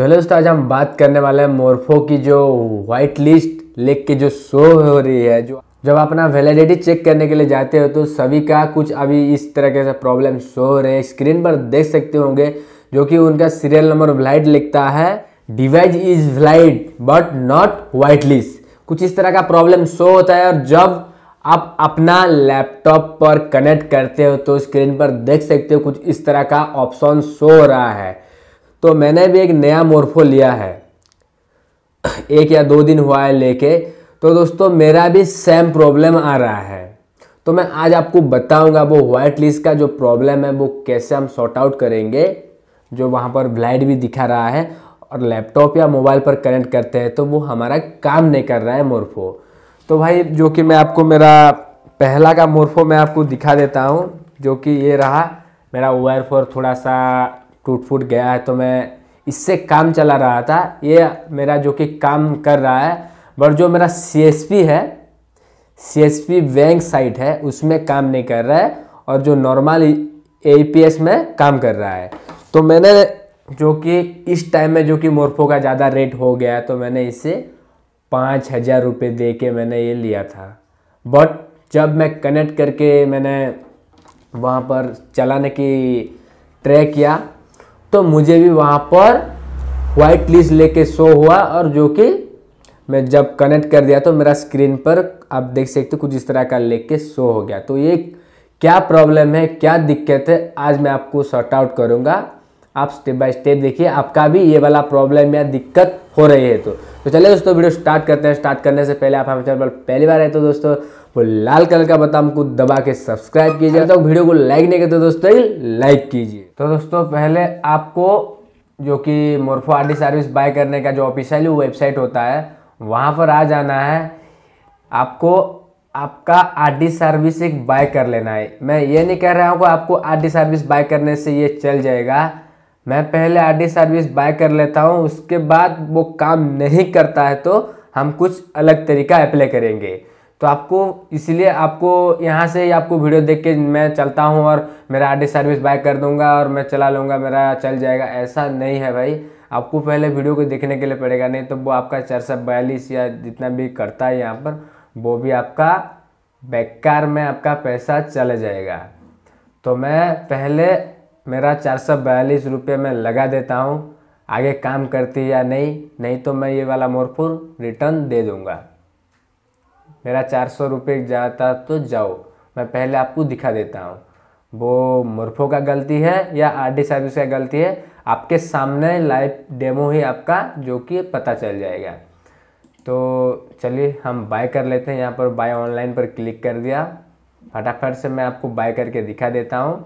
तो हेलो दोस्तों आज हम बात करने वाले हैं मोरफो की जो व्हाइट लिस्ट लेक के जो शो हो रही है जो जब अपना वैलिडिटी चेक करने के लिए जाते हो तो सभी का कुछ अभी इस तरह के प्रॉब्लम शो हो रहे हैं स्क्रीन पर देख सकते होंगे जो कि उनका सीरियल नंबर व्लाइट लिखता है device is white but not white list कुछ इस तरह का प्रॉब्लम शो होता है और जब आप अपना लैपटॉप पर कनेक्ट करते हो तो स्क्रीन पर देख सकते हो कुछ इस तरह का ऑप्शन शो हो रहा है तो मैंने भी एक नया मोरफो लिया है एक या दो दिन हुआ है लेके तो दोस्तों मेरा भी सेम प्रॉब्लम आ रहा है तो मैं आज आपको बताऊंगा वो वाइट लिस्ट का जो प्रॉब्लम है वो कैसे हम सॉर्ट आउट करेंगे जो वहाँ पर ब्लाइट भी दिखा रहा है और लैपटॉप या मोबाइल पर कनेक्ट करते हैं तो वो हमारा काम नहीं कर रहा है मोरफो तो भाई जो कि मैं आपको मेरा पहला का मोरफो मैं आपको दिखा देता हूँ जो कि ये रहा मेरा वायर फोर थोड़ा सा टूट फूट गया है तो मैं इससे काम चला रहा था ये मेरा जो कि काम कर रहा है बट जो मेरा सी है सी बैंक साइट है उसमें काम नहीं कर रहा है और जो नॉर्मल ए में काम कर रहा है तो मैंने जो कि इस टाइम में जो कि मोरफो का ज़्यादा रेट हो गया है तो मैंने इसे पाँच हज़ार रुपये दे के मैंने ये लिया था बट जब मैं कनेक्ट करके मैंने वहाँ पर चलाने की ट्रे किया तो मुझे भी वहाँ पर वाइट लिस्ट लेके शो हुआ और जो कि मैं जब कनेक्ट कर दिया तो मेरा स्क्रीन पर आप देख सकते कुछ इस तरह का लेके शो हो गया तो ये क्या प्रॉब्लम है क्या दिक्कत है आज मैं आपको शॉर्ट आउट करूँगा आप स्टेप बाय स्टेप देखिए आपका भी ये वाला प्रॉब्लम या दिक्कत हो रही है तो तो चलिए दोस्तों वीडियो स्टार्ट करते हैं स्टार्ट करने से पहले आप हमारे चैनल पर पहली बार है तो दोस्तों वो लाल कलर का बटन को दबा के सब्सक्राइब कीजिए तो वीडियो को लाइक नहीं करते तो दोस्तों लाइक कीजिए तो दोस्तों पहले आपको जो कि मोरफो आर सर्विस बाय करने का जो ऑफिशियल वेबसाइट होता है वहाँ पर आ जाना है आपको आपका आर सर्विस एक बाय कर लेना है मैं ये नहीं कह रहा हूँ कि आपको आर सर्विस बाय करने से ये चल जाएगा मैं पहले आर सर्विस बाय कर लेता हूँ उसके बाद वो काम नहीं करता है तो हम कुछ अलग तरीका अप्लाई करेंगे तो आपको इसलिए आपको यहाँ से ही आपको वीडियो देख के मैं चलता हूँ और मेरा आर सर्विस बाय कर दूंगा और मैं चला लूँगा मेरा चल जाएगा ऐसा नहीं है भाई आपको पहले वीडियो को देखने के लिए पड़ेगा नहीं तो वो आपका चार या जितना भी करता है यहाँ पर वो भी आपका बेकार में आपका पैसा चला जाएगा तो मैं पहले मेरा चार सौ बयालीस रुपये में लगा देता हूँ आगे काम करती या नहीं नहीं तो मैं ये वाला मोरपुर रिटर्न दे दूँगा मेरा चार सौ रुपये जाता तो जाओ मैं पहले आपको दिखा देता हूँ वो मुर्फो का गलती है या आर डी सर्विस का गलती है आपके सामने लाइव डेमो ही आपका जो कि पता चल जाएगा तो चलिए हम बाय कर लेते हैं यहाँ पर बाय ऑनलाइन पर क्लिक कर दिया फटाफट से मैं आपको बाय करके दिखा देता हूँ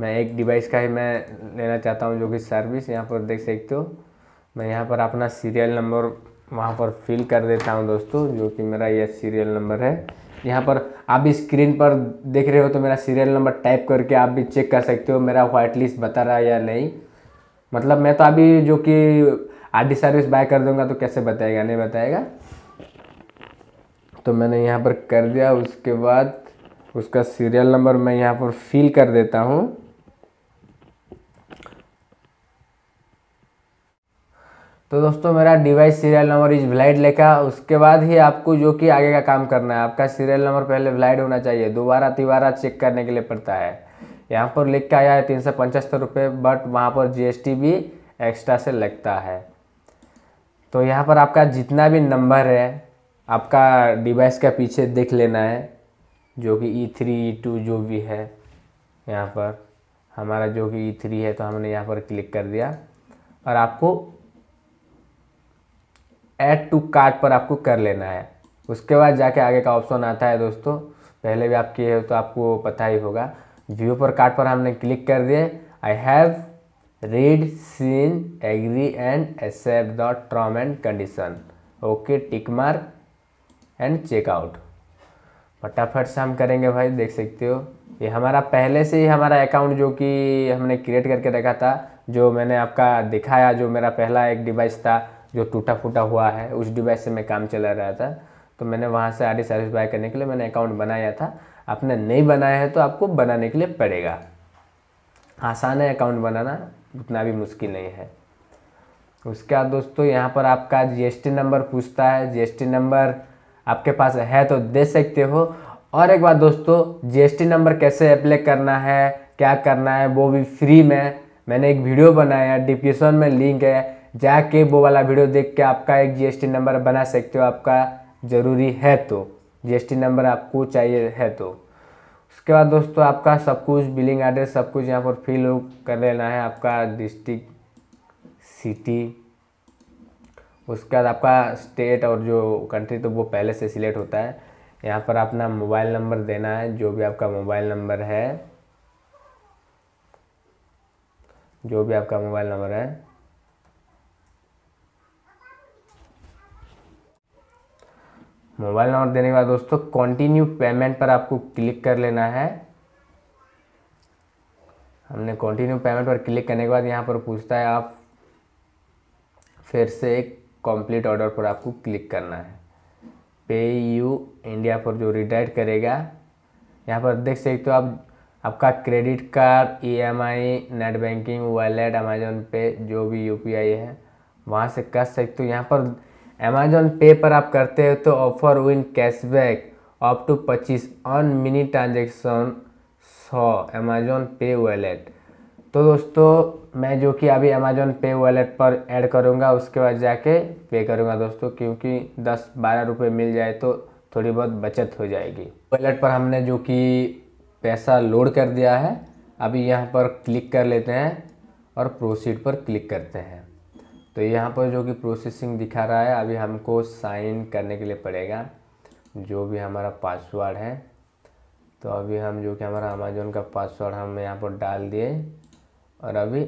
मैं एक डिवाइस का ही मैं लेना चाहता हूँ जो कि सर्विस यहाँ पर देख सकते हो मैं यहाँ पर अपना सीरियल नंबर वहाँ पर फिल कर देता हूँ दोस्तों जो कि मेरा यह सीरियल नंबर है यहाँ पर आप भी स्क्रीन पर देख रहे हो तो मेरा सीरियल नंबर टाइप करके आप भी चेक कर सकते हो मेरा वाइट लिस्ट बता रहा है या नहीं मतलब मैं तो अभी जो कि आधी सर्विस बाय कर दूंगा तो कैसे बताएगा नहीं बताएगा तो मैंने यहाँ पर कर दिया उसके बाद उसका सीरियल नंबर मैं यहाँ पर फिल कर देता हूँ तो दोस्तों मेरा डिवाइस सीरियल नंबर इज ब्लाइड लिखा उसके बाद ही आपको जो कि आगे का काम करना है आपका सीरियल नंबर पहले ब्लाइड होना चाहिए दोबारा तिबारा चेक करने के लिए पड़ता है यहाँ पर लिख के आया है तीन सौ पचहत्तर रुपये बट वहाँ पर जीएसटी भी एक्स्ट्रा से लगता है तो यहाँ पर आपका जितना भी नंबर है आपका डिवाइस का पीछे देख लेना है जो कि ई थ्री ई टू जो भी है यहाँ पर हमारा जो कि ई e थ्री है तो हमने यहाँ पर क्लिक कर दिया और आपको ऐड टू कार्ट पर आपको कर लेना है उसके बाद जाके आगे का ऑप्शन आता है दोस्तों पहले भी आप किए हो तो आपको पता ही होगा व्यू पर कार्ड पर हमने क्लिक कर दिए I have read seen agree and accept the term and condition okay tick मार एंड चेकआउट फटाफट से हम करेंगे भाई देख सकते हो ये हमारा पहले से ही हमारा अकाउंट जो कि हमने क्रिएट करके रखा था जो मैंने आपका दिखाया जो मेरा पहला एक डिवाइस था जो टूटा फूटा हुआ है उस डिवाइस से मैं काम चला रहा था तो मैंने वहाँ से आर सर्विस बाय करने के लिए मैंने अकाउंट बनाया था आपने नहीं बनाया है तो आपको बनाने के लिए पड़ेगा आसान है अकाउंट बनाना उतना भी मुश्किल नहीं है उसके बाद दोस्तों यहाँ पर आपका जीएसटी नंबर पूछता है जीएसटी नंबर आपके पास है तो दे सकते हो और एक बात दोस्तों जीएसटी नंबर कैसे अप्लाई करना है क्या करना है वो भी फ्री में मैंने एक वीडियो बनाया डिस्क्रिप्शन में लिंक है जाके वो वाला वीडियो देख के आपका एक जीएसटी नंबर बना सकते हो आपका ज़रूरी है तो जीएसटी नंबर आपको चाहिए है तो उसके बाद दोस्तों आपका सब कुछ बिलिंग एड्रेस सब कुछ यहाँ पर फिल कर लेना है आपका डिस्ट्रिक्ट सिटी उसके बाद आपका स्टेट और जो कंट्री तो वो पहले से सिलेक्ट होता है यहाँ पर अपना मोबाइल नंबर देना है जो भी आपका मोबाइल नंबर है जो भी आपका मोबाइल नंबर है मोबाइल नंबर देने के बाद दोस्तों कंटिन्यू पेमेंट पर आपको क्लिक कर लेना है हमने कंटिन्यू पेमेंट पर क्लिक करने के बाद यहाँ पर पूछता है आप फिर से एक कंप्लीट ऑर्डर पर आपको क्लिक करना है पे यू इंडिया पर जो रिडाइट करेगा यहाँ पर देख सकते हो तो आप आपका credit card EMI net banking wallet Amazon Pay जो भी यूपीआई है वहाँ से कर सकते हो यहाँ पर अमेजोन पे पर आप करते हो तो offer win cashback up to पच्चीस ऑन मिनी ट्रांजेक्शन सौ अमेजोन पे वॉलेट तो दोस्तों मैं जो कि अभी अमेजोन पे वॉलेट पर ऐड करूँगा उसके बाद जाके पे करूँगा दोस्तों क्योंकि दस बारह रुपये मिल जाए तो थोड़ी बहुत बचत हो जाएगी वॉलेट पर हमने जो कि पैसा लोड कर दिया है अभी यहाँ पर क्लिक कर लेते हैं और प्रोसीड पर क्लिक करते हैं तो यहाँ पर जो कि प्रोसेसिंग दिखा रहा है अभी हमको साइन करने के लिए पड़ेगा जो भी हमारा पासवर्ड है तो अभी हम जो कि हमारा अमेजोन का पासवर्ड हम यहाँ पर डाल दिए और अभी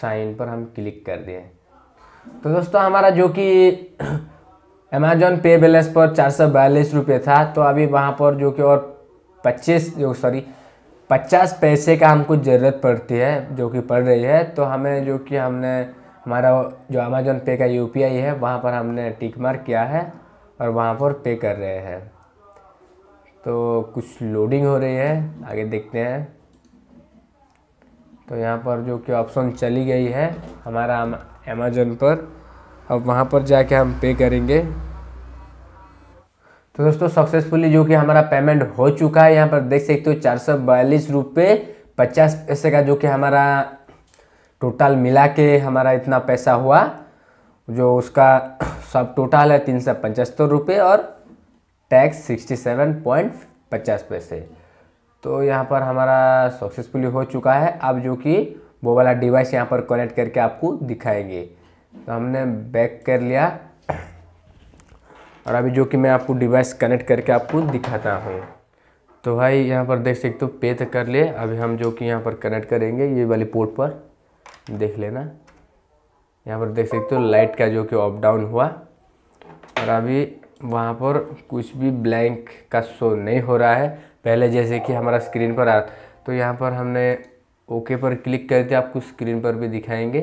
साइन पर हम क्लिक कर दिए तो दोस्तों हमारा जो कि अमेजोन पे बैलेंस पर चार सौ बयालीस रुपये था तो अभी वहाँ पर जो कि और पच्चीस जो सॉरी पचास पैसे का हमको ज़रूरत पड़ती है जो कि पड़ रही है तो हमें जो कि हमने हमारा जो अमेजोन पे का यू है वहाँ पर हमने टिक मार्क किया है और वहाँ पर पे कर रहे हैं तो कुछ लोडिंग हो रही है आगे देखते हैं तो यहाँ पर जो कि ऑप्शन चली गई है हमारा अमेजोन पर अब वहाँ पर जाके हम पे करेंगे तो दोस्तों सक्सेसफुली जो कि हमारा पेमेंट हो चुका है यहाँ पर देख सकते हो चार सौ बयालीस रुपये पचास पैसे का जो कि हमारा टोटल मिला के हमारा इतना पैसा हुआ जो उसका सब टोटल है तीन सौ पचहत्तर रुपये और टैक्स सिक्सटी सेवन पॉइंट पचास पैसे तो यहाँ पर हमारा सक्सेसफुली हो चुका है अब जो कि वो वाला डिवाइस यहाँ पर कनेक्ट करके आपको दिखाएंगे तो हमने बैक कर लिया और अभी जो कि मैं आपको डिवाइस कनेक्ट करके आपको दिखाता हूँ तो भाई यहाँ पर देख सकते हो पे तो कर ले अभी हम जो कि यहाँ पर कनेक्ट करेंगे ये वाली पोर्ट पर देख लेना यहाँ पर देख सकते हो लाइट का जो कि अप डाउन हुआ और अभी वहाँ पर कुछ भी ब्लैंक का शो नहीं हो रहा है पहले जैसे कि हमारा स्क्रीन पर आ तो यहाँ पर हमने ओके पर क्लिक करके आपको स्क्रीन पर भी दिखाएंगे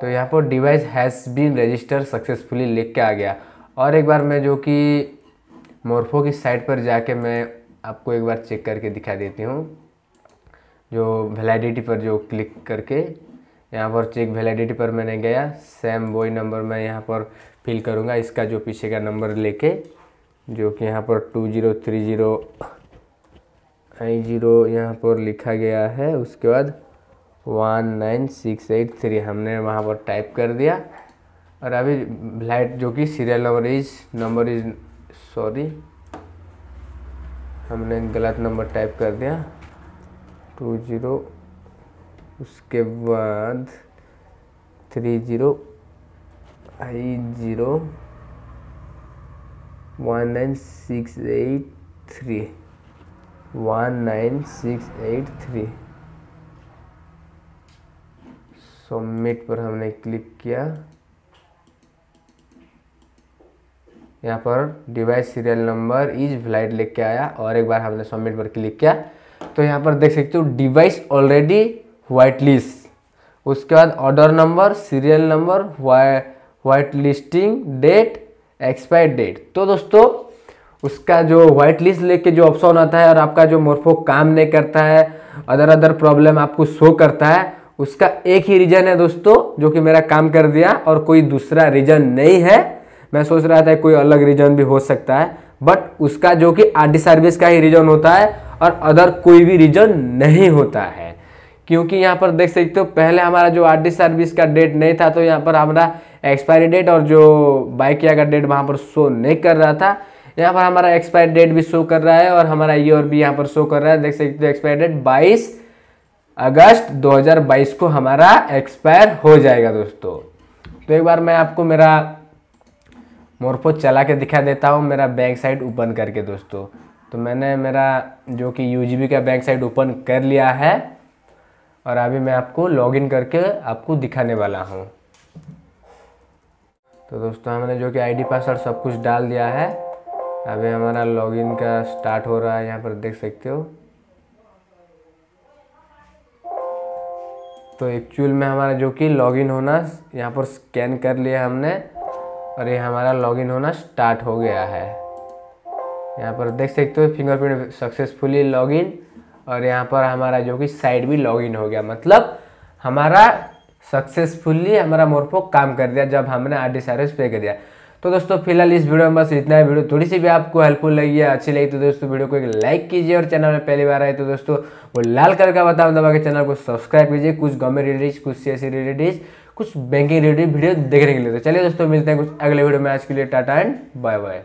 तो यहाँ पर device has been register successfully लिख के आ गया और एक बार मैं जो कि मोरफो की साइट पर जाके मैं आपको एक बार चेक करके दिखा देती हूँ जो वैलिडिटी पर जो क्लिक करके यहाँ पर चेक वैलिडिटी पर मैंने गया सेम वही नंबर मैं यहाँ पर फिल करूँगा इसका जो पीछे का नंबर लेके जो कि यहाँ पर two zero three zero I zero यहाँ पर लिखा गया है उसके बाद one nine six eight three हमने वहाँ पर टाइप कर दिया और अभी फ्लाइट जो कि serial number is number is sorry हमने गलत नंबर टाइप कर दिया टू जीरो उसके बाद three zero I zero one nine six eight three one nine six eight three submit पर हमने क्लिक किया यहाँ पर device serial number is flight लेके आया और एक बार हमने सबमिट पर क्लिक किया तो यहाँ पर देख सकते हो डिवाइस ऑलरेडी वाइट लिस्ट उसके बाद order number serial number white listing date expire date तो दोस्तों उसका जो व्हाइट लिस्ट लेके जो ऑप्शन आता है और आपका जो मोरफो काम नहीं करता है अदर अदर प्रॉब्लम आपको शो करता है उसका एक ही रीज़न है दोस्तों जो कि मेरा काम कर दिया और कोई दूसरा रीज़न नहीं है मैं सोच रहा था कोई अलग रीज़न भी हो सकता है बट उसका जो कि आर सर्विस का ही रीज़न होता है और अदर कोई भी रीज़न नहीं होता है क्योंकि यहाँ पर देख सकते हो पहले हमारा जो आर सर्विस का डेट नहीं था तो यहाँ पर हमारा एक्सपायरी डेट और जो बाइक का डेट वहाँ पर शो नहीं कर रहा था यहाँ पर हमारा एक्सपायरी डेट भी शो कर रहा है और हमारा ईयर भी यहाँ पर शो कर रहा है देख सकते हो एक्सपायरी डेट बाईस अगस्त 2022 को हमारा एक्सपायर हो जाएगा दोस्तों तो एक बार मैं आपको मेरा मोरफो चला के दिखा देता हूँ मेरा बैंक साइड ओपन करके दोस्तों तो मैंने मेरा जो कि यू का बैंक साइड ओपन कर लिया है और अभी मैं आपको लॉगिन करके आपको दिखाने वाला हूँ तो दोस्तों हमने जो कि आईडी पासवर्ड सब कुछ डाल दिया है अभी हमारा लॉगिन का स्टार्ट हो रहा है यहाँ पर देख सकते हो तो एक्चुअल में हमारा जो कि लॉगिन होना यहाँ पर स्कैन कर लिया हमने और ये हमारा लॉगिन होना स्टार्ट हो गया है यहाँ पर देख सकते हो फिंगरप्रिंट सक्सेसफुली लॉगिन और यहाँ पर हमारा जो कि साइड भी लॉगिन हो गया मतलब हमारा सक्सेसफुली हमारा मोरपो काम कर दिया जब हमने आर डी सर्विस पे कर दिया तो दोस्तों फिलहाल इस वीडियो में बस इतना ही वीडियो थोड़ी सी भी आपको हेल्पफुल लगी है अच्छी लगी तो दोस्तों वीडियो को एक लाइक कीजिए और चैनल में पहली बार आए तो दोस्तों वो लाल कलर का बताऊँ दबा के चैनल को सब्सक्राइब कीजिए कुछ गवर्नमेंट रिलेटेड कुछ सी रिलेटेड e कुछ बैंकिंग रिलेटेड वीडियो देखने के लिए तो चलिए दोस्तों मिलते हैं कुछ अगले वीडियो में आज के लिए टाटा एंड बाय बाय